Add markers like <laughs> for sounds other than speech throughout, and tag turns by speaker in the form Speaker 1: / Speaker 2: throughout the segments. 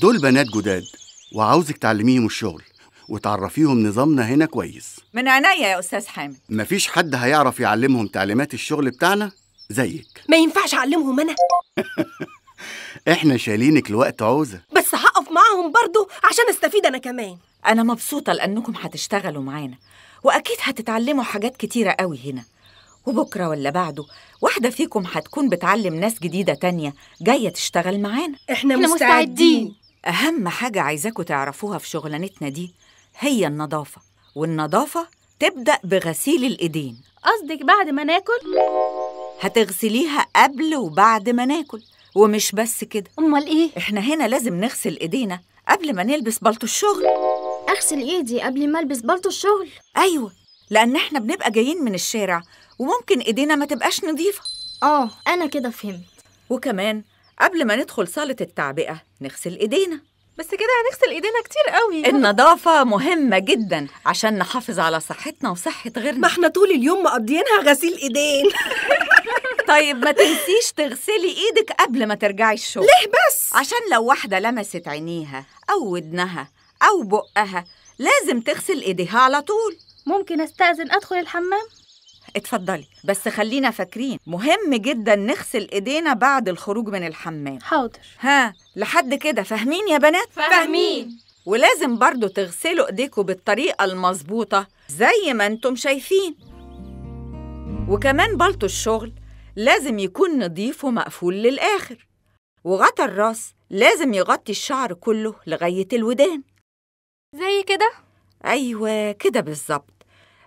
Speaker 1: دول بنات جداد وعاوزك تعلميهم الشغل وتعرفيهم نظامنا هنا كويس من عينيا يا استاذ حامد مفيش حد هيعرف يعلمهم تعليمات الشغل بتاعنا زيك ما ينفعش اعلمهم انا <laughs> احنا شايلينك لوقت عوزه بس هقف معاهم برضو عشان استفيد انا كمان انا مبسوطه لانكم هتشتغلوا معانا واكيد هتتعلموا حاجات كتيره قوي هنا وبكره ولا بعده واحده فيكم هتكون بتعلم ناس جديده تانية جايه تشتغل معانا احنا, احنا مستعدين, مستعدين. أهم حاجة عايزاكم تعرفوها في شغلانتنا دي هي النظافة والنظافة تبدأ بغسيل الإيدين قصدك بعد ما ناكل؟ هتغسليها قبل وبعد ما ناكل ومش بس كده أمال إيه؟ إحنا هنا لازم نغسل إيدينا قبل ما نلبس بلطو الشغل أغسل إيدي قبل ما ألبس بلطو الشغل؟ أيوة لأن إحنا بنبقى جايين من الشارع وممكن إيدينا ما تبقاش نظيفة آه أنا كده فهمت وكمان قبل ما ندخل صالة التعبئة نغسل إيدينا بس كده هنغسل إيدينا كتير قوي النظافة مهمة جدا عشان نحافظ على صحتنا وصحة غيرنا ما احنا طول اليوم مقضيينها غسيل إيدين <laughs> طيب ما تنسيش تغسلي ايدك قبل ما ترجعي الشغل ليه بس عشان لو واحده لمست عينيها او ودنها او بقها لازم تغسل ايديها على طول ممكن استاذن ادخل الحمام اتفضلي بس خلينا فاكرين مهم جدا نغسل ايدينا بعد الخروج من الحمام حاضر ها لحد كده فاهمين يا بنات فاهمين ولازم برضو تغسلوا ايديكم بالطريقه المظبوطه زي ما انتم شايفين وكمان بلطو الشغل لازم يكون نضيف ومقفول للاخر وغطا الراس لازم يغطي الشعر كله لغايه الودان زي كده ايوه كده بالظبط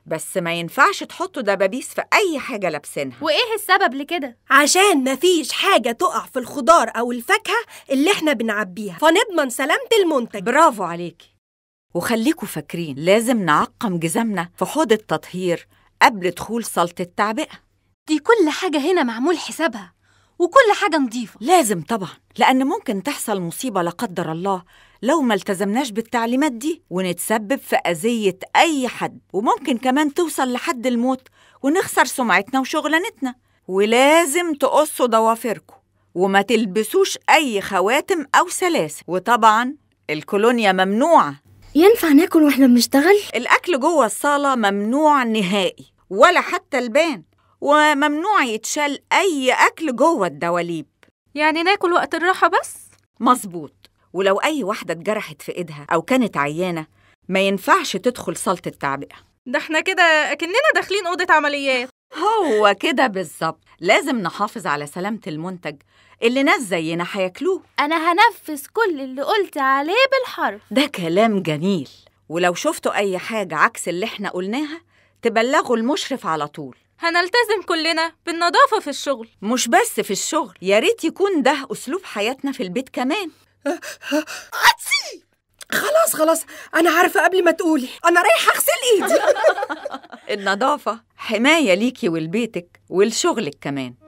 Speaker 1: بس ما ينفعش تحطوا دبابيس في أي حاجة لابسينها وإيه السبب لكده؟ عشان مفيش حاجة تقع في الخضار أو الفاكهة اللي إحنا بنعبيها فنضمن سلامة المنتج برافو عليكي وخليكوا فاكرين لازم نعقم جزمنا في حوض التطهير قبل دخول صالة التعبئة دي كل حاجة هنا معمول حسابها وكل حاجة نظيفة لازم طبعا لأن ممكن تحصل مصيبة لا قدر الله لو ما التزمناش بالتعليمات دي ونتسبب في أذية أي حد وممكن كمان توصل لحد الموت ونخسر سمعتنا وشغلانتنا ولازم تقصوا ضوافركم وما تلبسوش أي خواتم أو سلاسل وطبعا الكولونيا ممنوعة ينفع ناكل واحنا بنشتغل؟ الأكل جوه الصالة ممنوع نهائي ولا حتى البان وممنوع يتشال أي أكل جوه الدواليب يعني ناكل وقت الراحة بس؟ مظبوط ولو أي واحدة اتجرحت في إيدها أو كانت عيانة ما ينفعش تدخل صالة التعبئة ده احنا كده كأننا داخلين أوضة عمليات هو كده بالظبط لازم نحافظ على سلامة المنتج اللي ناس زينا هياكلوه أنا هنفذ كل اللي قلت عليه بالحرف ده كلام جميل ولو شفتوا أي حاجة عكس اللي احنا قلناها تبلغوا المشرف على طول هنلتزم كلنا بالنظافة في الشغل مش بس في الشغل يا ريت يكون ده أسلوب حياتنا في البيت كمان عطسي خلاص خلاص أنا عارفة قبل ما تقولي أنا رايحة أغسل إيدي <laughs> النظافة حماية ليكي ولبيتك ولشغلك كمان